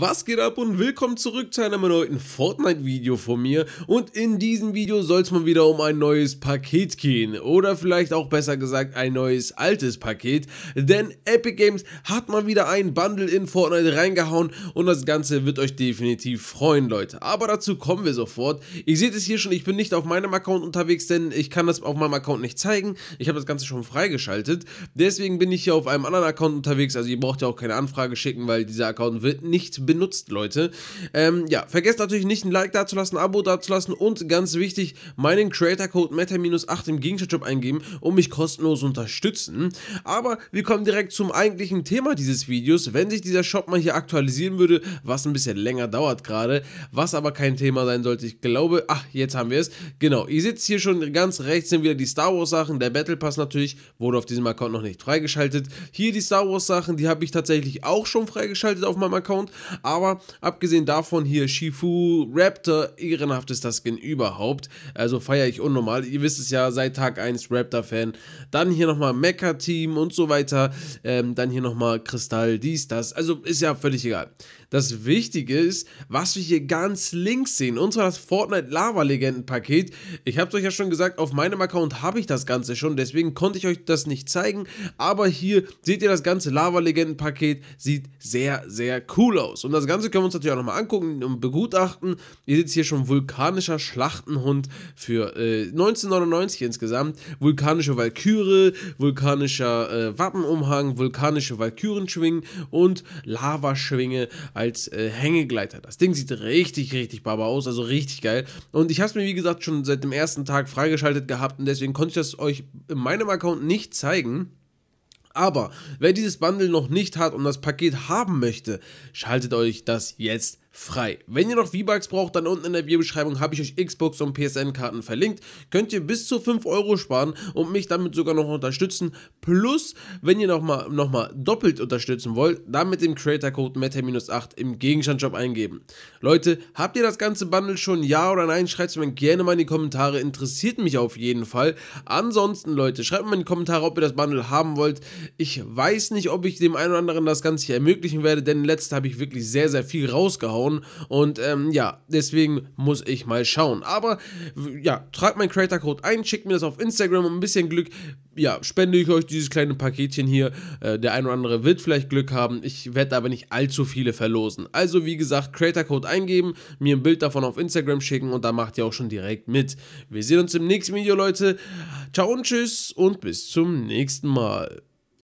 Was geht ab und willkommen zurück zu einem neuen Fortnite-Video von mir und in diesem Video soll es mal wieder um ein neues Paket gehen oder vielleicht auch besser gesagt ein neues altes Paket, denn Epic Games hat mal wieder ein Bundle in Fortnite reingehauen und das Ganze wird euch definitiv freuen, Leute. Aber dazu kommen wir sofort. Ihr seht es hier schon, ich bin nicht auf meinem Account unterwegs, denn ich kann das auf meinem Account nicht zeigen. Ich habe das Ganze schon freigeschaltet, deswegen bin ich hier auf einem anderen Account unterwegs, also ihr braucht ja auch keine Anfrage schicken, weil dieser Account wird nicht benutzt, Leute. Ähm, ja, vergesst natürlich nicht ein Like dazulassen, ein Abo dazulassen und ganz wichtig, meinen Creator-Code meta-8 im Gegenstandshop eingeben um mich kostenlos unterstützen. Aber wir kommen direkt zum eigentlichen Thema dieses Videos. Wenn sich dieser Shop mal hier aktualisieren würde, was ein bisschen länger dauert gerade, was aber kein Thema sein sollte, ich glaube, ach, jetzt haben wir es. Genau, ihr seht hier schon ganz rechts sind wieder die Star Wars Sachen, der Battle Pass natürlich, wurde auf diesem Account noch nicht freigeschaltet. Hier die Star Wars Sachen, die habe ich tatsächlich auch schon freigeschaltet auf meinem Account aber abgesehen davon hier Shifu Raptor, ehrenhaftester Skin überhaupt. Also feiere ich unnormal. Ihr wisst es ja, seit Tag 1 Raptor-Fan. Dann hier nochmal Mecha-Team und so weiter. Ähm, dann hier nochmal Kristall, dies, das. Also ist ja völlig egal. Das Wichtige ist, was wir hier ganz links sehen, und zwar das Fortnite Lava Legenden Paket. Ich habe es euch ja schon gesagt, auf meinem Account habe ich das Ganze schon, deswegen konnte ich euch das nicht zeigen, aber hier seht ihr das ganze Lava Legenden Paket, sieht sehr, sehr cool aus. Und das Ganze können wir uns natürlich auch nochmal angucken und begutachten. Ihr seht hier schon vulkanischer Schlachtenhund für äh, 1999 insgesamt, vulkanische Valkyrie, vulkanischer äh, Wappenumhang, vulkanische Valkyrenschwingen und Lavaschwinge, also als äh, Hängegleiter. Das Ding sieht richtig, richtig baba aus, also richtig geil. Und ich habe es mir, wie gesagt, schon seit dem ersten Tag freigeschaltet gehabt und deswegen konnte ich das euch in meinem Account nicht zeigen. Aber wer dieses Bundle noch nicht hat und das Paket haben möchte, schaltet euch das jetzt frei. Wenn ihr noch V-Bucks braucht, dann unten in der Videobeschreibung habe ich euch Xbox und PSN-Karten verlinkt. Könnt ihr bis zu 5 Euro sparen und mich damit sogar noch unterstützen. Plus, wenn ihr nochmal noch mal doppelt unterstützen wollt, dann mit dem Creator-Code META-8 im Gegenstandshop eingeben. Leute, habt ihr das ganze Bundle schon? Ja oder nein? Schreibt es mir gerne mal in die Kommentare. Interessiert mich auf jeden Fall. Ansonsten, Leute, schreibt mir in die Kommentare, ob ihr das Bundle haben wollt. Ich weiß nicht, ob ich dem einen oder anderen das Ganze hier ermöglichen werde, denn letztes habe ich wirklich sehr, sehr viel rausgehauen bauen. Und ähm, ja, deswegen muss ich mal schauen. Aber ja, tragt meinen Creator Code ein, schickt mir das auf Instagram und ein bisschen Glück. Ja, spende ich euch dieses kleine Paketchen hier. Äh, der ein oder andere wird vielleicht Glück haben. Ich werde aber nicht allzu viele verlosen. Also, wie gesagt, Creator Code eingeben, mir ein Bild davon auf Instagram schicken und dann macht ihr auch schon direkt mit. Wir sehen uns im nächsten Video, Leute. Ciao und tschüss und bis zum nächsten Mal.